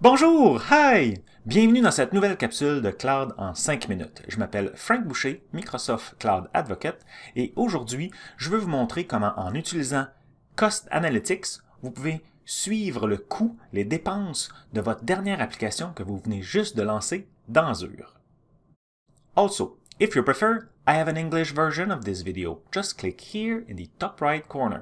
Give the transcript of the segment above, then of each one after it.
Bonjour, hi! Bienvenue dans cette nouvelle capsule de Cloud en 5 minutes. Je m'appelle Frank Boucher, Microsoft Cloud Advocate, et aujourd'hui, je veux vous montrer comment en utilisant Cost Analytics, vous pouvez suivre le coût, les dépenses de votre dernière application que vous venez juste de lancer dans Azure. Also, if you prefer, I have an English version of this video. Just click here in the top right corner.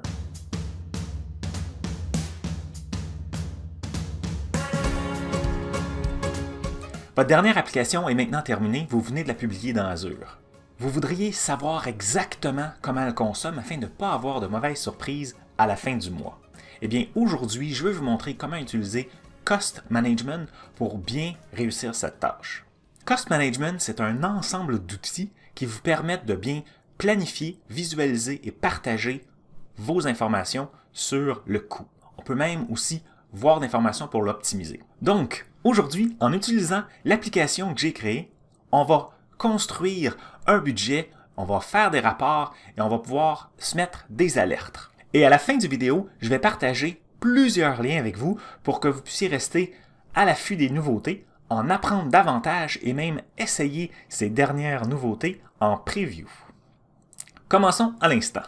Votre dernière application est maintenant terminée, vous venez de la publier dans Azure. Vous voudriez savoir exactement comment elle consomme afin de ne pas avoir de mauvaises surprises à la fin du mois. Eh bien, aujourd'hui, je vais vous montrer comment utiliser Cost Management pour bien réussir cette tâche. Cost Management, c'est un ensemble d'outils qui vous permettent de bien planifier, visualiser et partager vos informations sur le coût. On peut même aussi voir d'informations pour l'optimiser. Donc, Aujourd'hui, en utilisant l'application que j'ai créée, on va construire un budget, on va faire des rapports et on va pouvoir se mettre des alertes. Et à la fin du vidéo, je vais partager plusieurs liens avec vous pour que vous puissiez rester à l'affût des nouveautés, en apprendre davantage et même essayer ces dernières nouveautés en preview. Commençons à l'instant.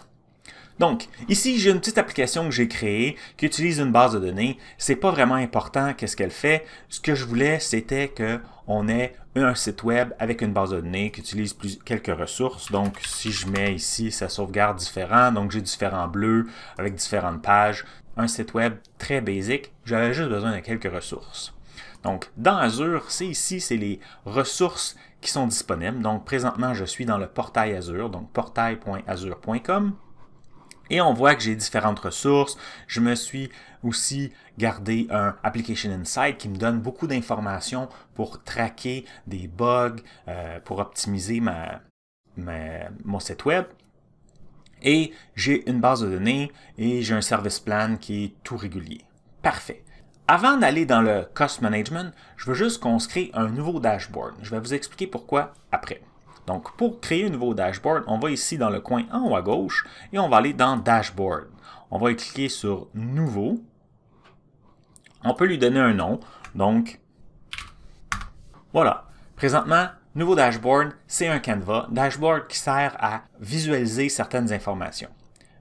Donc, ici, j'ai une petite application que j'ai créée qui utilise une base de données. C'est pas vraiment important qu'est-ce qu'elle fait. Ce que je voulais, c'était qu'on ait un site web avec une base de données qui utilise plus, quelques ressources. Donc, si je mets ici, ça sauvegarde différents. Donc, j'ai différents bleus avec différentes pages. Un site web très basique. J'avais juste besoin de quelques ressources. Donc, dans Azure, c'est ici, c'est les ressources qui sont disponibles. Donc, présentement, je suis dans le portail Azure, donc portail.azure.com. Et on voit que j'ai différentes ressources. Je me suis aussi gardé un Application Insight qui me donne beaucoup d'informations pour traquer des bugs, euh, pour optimiser ma, mon site web. Et j'ai une base de données et j'ai un service plan qui est tout régulier. Parfait. Avant d'aller dans le cost management, je veux juste qu'on se crée un nouveau dashboard. Je vais vous expliquer pourquoi après. Donc, pour créer un nouveau dashboard, on va ici dans le coin en haut à gauche et on va aller dans Dashboard. On va cliquer sur Nouveau. On peut lui donner un nom. Donc, voilà. Présentement, nouveau dashboard, c'est un Canva. Dashboard qui sert à visualiser certaines informations.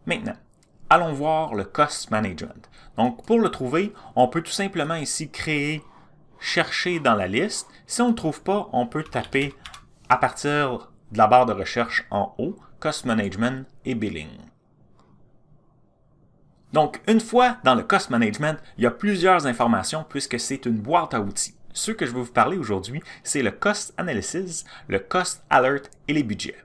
Maintenant, allons voir le Cost Management. Donc, pour le trouver, on peut tout simplement ici créer, chercher dans la liste. Si on ne trouve pas, on peut taper à partir de la barre de recherche en haut, Cost Management et Billing. Donc, une fois dans le Cost Management, il y a plusieurs informations puisque c'est une boîte à outils. ce que je vais vous parler aujourd'hui, c'est le Cost Analysis, le Cost Alert et les budgets.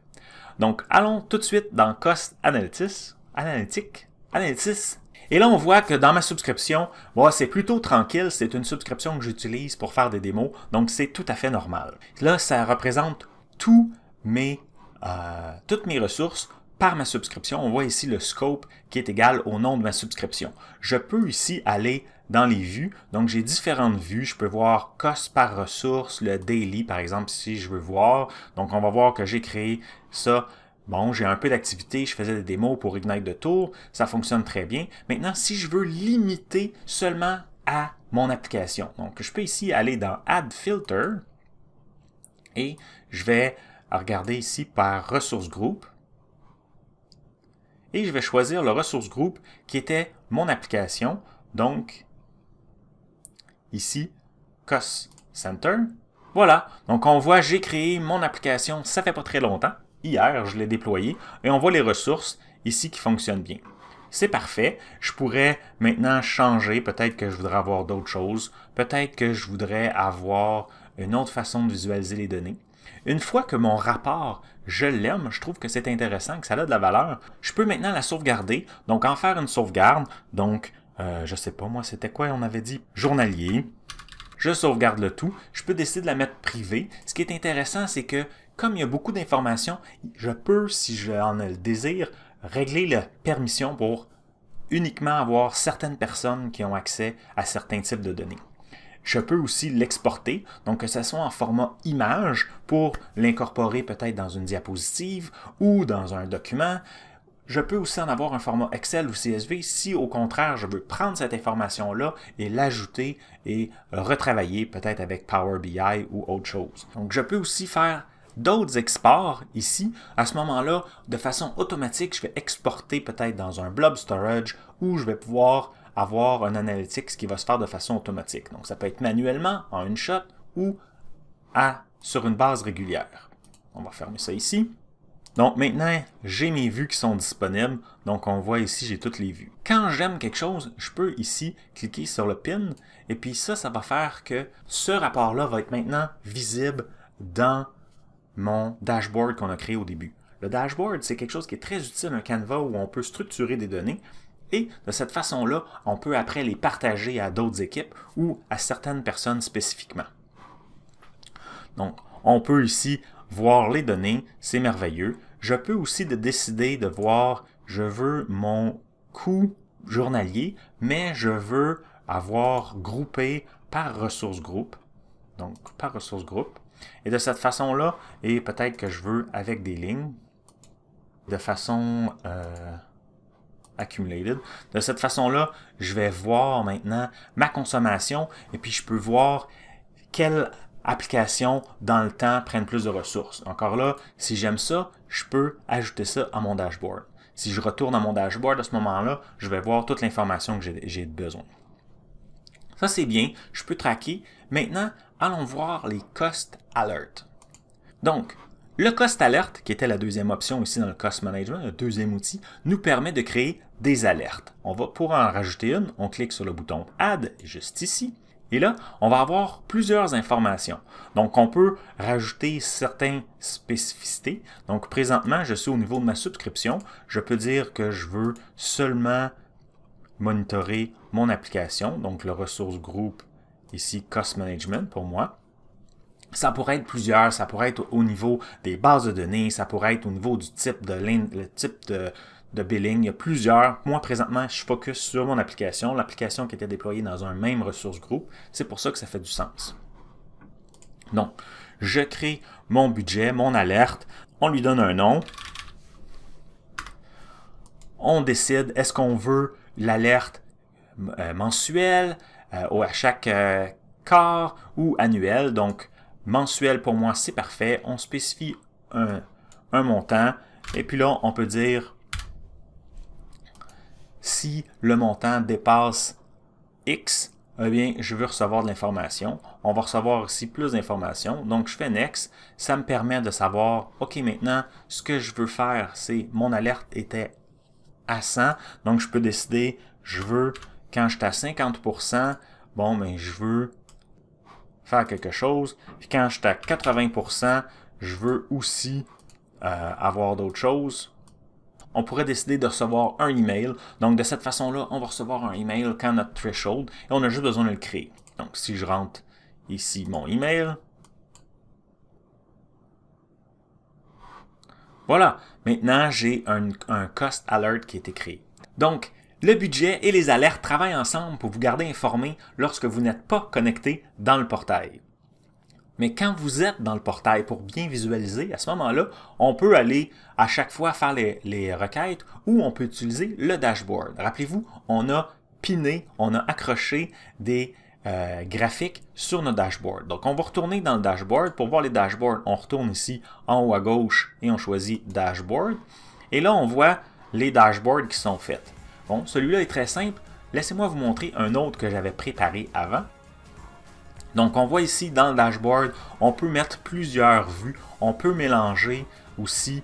Donc, allons tout de suite dans Cost Analysis, analytics, Analysis. Et là, on voit que dans ma subscription, moi c'est plutôt tranquille. C'est une subscription que j'utilise pour faire des démos, donc c'est tout à fait normal. Là, ça représente tous mes, euh, toutes mes ressources par ma subscription. On voit ici le scope qui est égal au nom de ma subscription. Je peux ici aller dans les vues. Donc, j'ai différentes vues. Je peux voir cos par ressource, le daily, par exemple, si je veux voir. Donc, on va voir que j'ai créé ça. Bon, j'ai un peu d'activité, je faisais des démos pour Ignite de Tour, ça fonctionne très bien. Maintenant, si je veux limiter seulement à mon application, donc je peux ici aller dans Add Filter, et je vais regarder ici par ressources groupe et je vais choisir le ressource groupe qui était mon application. Donc, ici, COS Center. Voilà, donc on voit, j'ai créé mon application, ça fait pas très longtemps. Hier, je l'ai déployé et on voit les ressources ici qui fonctionnent bien. C'est parfait. Je pourrais maintenant changer. Peut-être que je voudrais avoir d'autres choses. Peut-être que je voudrais avoir une autre façon de visualiser les données. Une fois que mon rapport, je l'aime, je trouve que c'est intéressant, que ça a de la valeur, je peux maintenant la sauvegarder, donc en faire une sauvegarde. Donc, euh, je sais pas moi, c'était quoi, on avait dit journalier. Je sauvegarde le tout. Je peux décider de la mettre privée. Ce qui est intéressant, c'est que comme il y a beaucoup d'informations, je peux, si j'en ai le désir, régler la permission pour uniquement avoir certaines personnes qui ont accès à certains types de données je peux aussi l'exporter, donc que ce soit en format image pour l'incorporer peut-être dans une diapositive ou dans un document. Je peux aussi en avoir un format Excel ou CSV si au contraire je veux prendre cette information-là et l'ajouter et retravailler peut-être avec Power BI ou autre chose. Donc je peux aussi faire d'autres exports ici. À ce moment-là, de façon automatique, je vais exporter peut-être dans un blob storage où je vais pouvoir avoir un analytics qui va se faire de façon automatique. Donc, ça peut être manuellement, en une shot, ou à, sur une base régulière. On va fermer ça ici. Donc maintenant, j'ai mes vues qui sont disponibles. Donc on voit ici, j'ai toutes les vues. Quand j'aime quelque chose, je peux ici cliquer sur le pin. Et puis ça, ça va faire que ce rapport-là va être maintenant visible dans mon dashboard qu'on a créé au début. Le dashboard, c'est quelque chose qui est très utile, un canvas où on peut structurer des données. Et de cette façon-là, on peut après les partager à d'autres équipes ou à certaines personnes spécifiquement. Donc, on peut ici voir les données, c'est merveilleux. Je peux aussi décider de voir, je veux mon coût journalier, mais je veux avoir groupé par ressources groupe. Donc, par ressources groupe. Et de cette façon-là, et peut-être que je veux avec des lignes, de façon... Euh, accumulated. De cette façon-là, je vais voir maintenant ma consommation et puis je peux voir quelle application dans le temps prennent plus de ressources. Encore là, si j'aime ça, je peux ajouter ça à mon dashboard. Si je retourne à mon dashboard à ce moment-là, je vais voir toute l'information que j'ai besoin. Ça, c'est bien, je peux traquer. Maintenant, allons voir les cost alerts. Donc, le cost alert, qui était la deuxième option ici dans le cost management, le deuxième outil, nous permet de créer des alertes. On va pour en rajouter une, on clique sur le bouton Add juste ici. Et là, on va avoir plusieurs informations. Donc, on peut rajouter certaines spécificités. Donc, présentement, je suis au niveau de ma subscription. Je peux dire que je veux seulement monitorer mon application, donc le ressource groupe ici, Cost Management pour moi. Ça pourrait être plusieurs, ça pourrait être au niveau des bases de données, ça pourrait être au niveau du type de ligne, le type de, billing. Il y a plusieurs. Moi, présentement, je focus sur mon application, l'application qui était déployée dans un même ressource groupe. C'est pour ça que ça fait du sens. Donc, je crée mon budget, mon alerte. On lui donne un nom. On décide, est-ce qu'on veut l'alerte euh, mensuelle, euh, ou à chaque euh, quart ou annuelle. Donc, Mensuel, pour moi, c'est parfait. On spécifie un, montant. Et puis là, on peut dire si le montant dépasse X, eh bien, je veux recevoir de l'information. On va recevoir aussi plus d'informations. Donc, je fais Next. Ça me permet de savoir, OK, maintenant, ce que je veux faire, c'est mon alerte était à 100. Donc, je peux décider, je veux, quand je suis à 50%, bon, mais je veux faire quelque chose. quand je à 80%, je veux aussi euh, avoir d'autres choses. On pourrait décider de recevoir un email. Donc de cette façon-là, on va recevoir un email quand notre threshold, et on a juste besoin de le créer. Donc si je rentre ici mon email, Voilà, maintenant j'ai un, un cost alert qui est écrit. Donc, le budget et les alertes travaillent ensemble pour vous garder informé lorsque vous n'êtes pas connecté dans le portail. Mais quand vous êtes dans le portail pour bien visualiser, à ce moment-là, on peut aller à chaque fois faire les, requêtes ou on peut utiliser le dashboard. Rappelez-vous, on a piné, on a accroché des euh, graphiques sur nos dashboard. Donc, on va retourner dans le dashboard. Pour voir les dashboards, on retourne ici en haut à gauche et on choisit Dashboard. Et là, on voit les dashboards qui sont faits. Bon, celui-là est très simple. Laissez-moi vous montrer un autre que j'avais préparé avant. Donc, on voit ici dans le dashboard, on peut mettre plusieurs vues. On peut mélanger aussi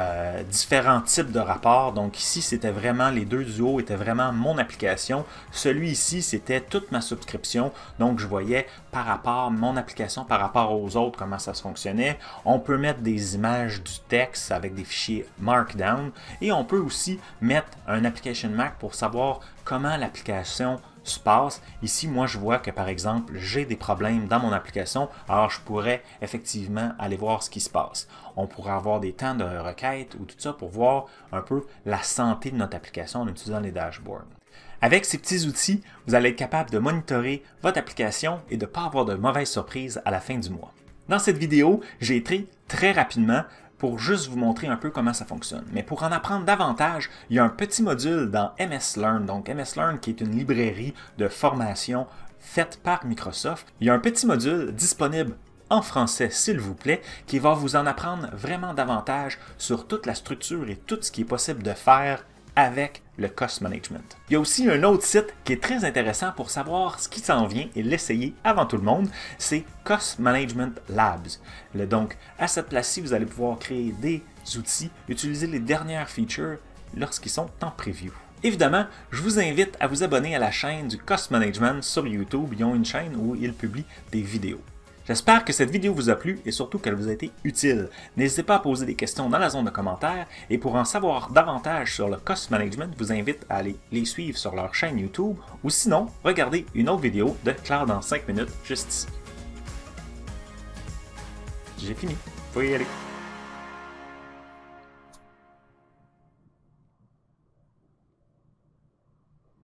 euh, différents types de rapports. Donc ici, c'était vraiment, les deux haut étaient vraiment mon application. Celui ci c'était toute ma subscription. Donc je voyais par rapport mon application, par rapport aux autres, comment ça se fonctionnait. On peut mettre des images du texte avec des fichiers Markdown. Et on peut aussi mettre un Application Mac pour savoir comment l'application se passe. Ici, moi, je vois que, par exemple, j'ai des problèmes dans mon application, alors je pourrais effectivement aller voir ce qui se passe. On pourrait avoir des temps de requête ou tout ça pour voir un peu la santé de notre application en utilisant les dashboards. Avec ces petits outils, vous allez être capable de monitorer votre application et de ne pas avoir de mauvaises surprises à la fin du mois. Dans cette vidéo, j'ai écrit très rapidement pour juste vous montrer un peu comment ça fonctionne. Mais pour en apprendre davantage, il y a un petit module dans MS Learn, donc MS Learn qui est une librairie de formation faite par Microsoft. Il y a un petit module disponible en français, s'il vous plaît, qui va vous en apprendre vraiment davantage sur toute la structure et tout ce qui est possible de faire avec le cost management. Il y a aussi un autre site qui est très intéressant pour savoir ce qui s'en vient et l'essayer avant tout le monde, c'est Cost Management Labs. Le, donc, à cette place-ci, vous allez pouvoir créer des outils, utiliser les dernières features lorsqu'ils sont en preview. Évidemment, je vous invite à vous abonner à la chaîne du Cost Management sur YouTube. Ils ont une chaîne où ils publient des vidéos. J'espère que cette vidéo vous a plu et surtout qu'elle vous a été utile. N'hésitez pas à poser des questions dans la zone de commentaires et pour en savoir davantage sur le cost management, vous invite à aller les suivre sur leur chaîne YouTube ou sinon, regardez une autre vidéo de Claire dans 5 minutes juste ici. J'ai fini. pouvez y aller.